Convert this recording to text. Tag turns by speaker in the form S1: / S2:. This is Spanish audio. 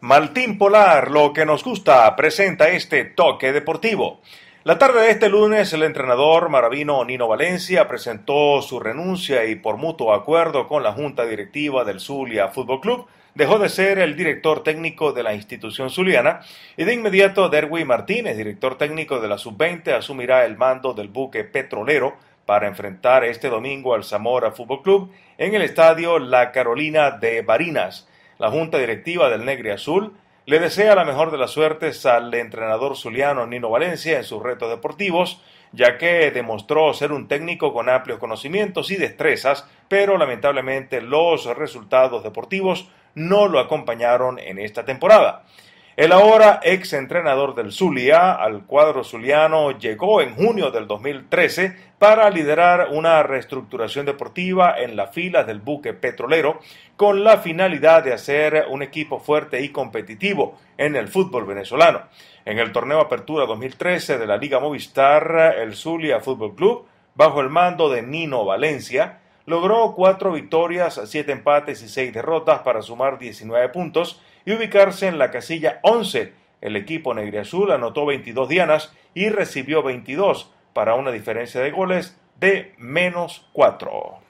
S1: Martín Polar, lo que nos gusta, presenta este toque deportivo. La tarde de este lunes, el entrenador maravino Nino Valencia presentó su renuncia y por mutuo acuerdo con la Junta Directiva del Zulia Fútbol Club, dejó de ser el director técnico de la institución zuliana y de inmediato Derwi Martínez, director técnico de la Sub-20, asumirá el mando del buque petrolero para enfrentar este domingo al Zamora Fútbol Club en el estadio La Carolina de Barinas. La junta directiva del Negre Azul le desea la mejor de las suertes al entrenador zuliano Nino Valencia en sus retos deportivos, ya que demostró ser un técnico con amplios conocimientos y destrezas, pero lamentablemente los resultados deportivos no lo acompañaron en esta temporada. El ahora ex entrenador del Zulia al cuadro zuliano llegó en junio del 2013 para liderar una reestructuración deportiva en las filas del buque petrolero con la finalidad de hacer un equipo fuerte y competitivo en el fútbol venezolano. En el torneo Apertura 2013 de la Liga Movistar, el Zulia Fútbol Club, bajo el mando de Nino Valencia, logró cuatro victorias, siete empates y seis derrotas para sumar 19 puntos y ubicarse en la casilla 11. El equipo negriazul anotó 22 dianas y recibió 22 para una diferencia de goles de menos 4.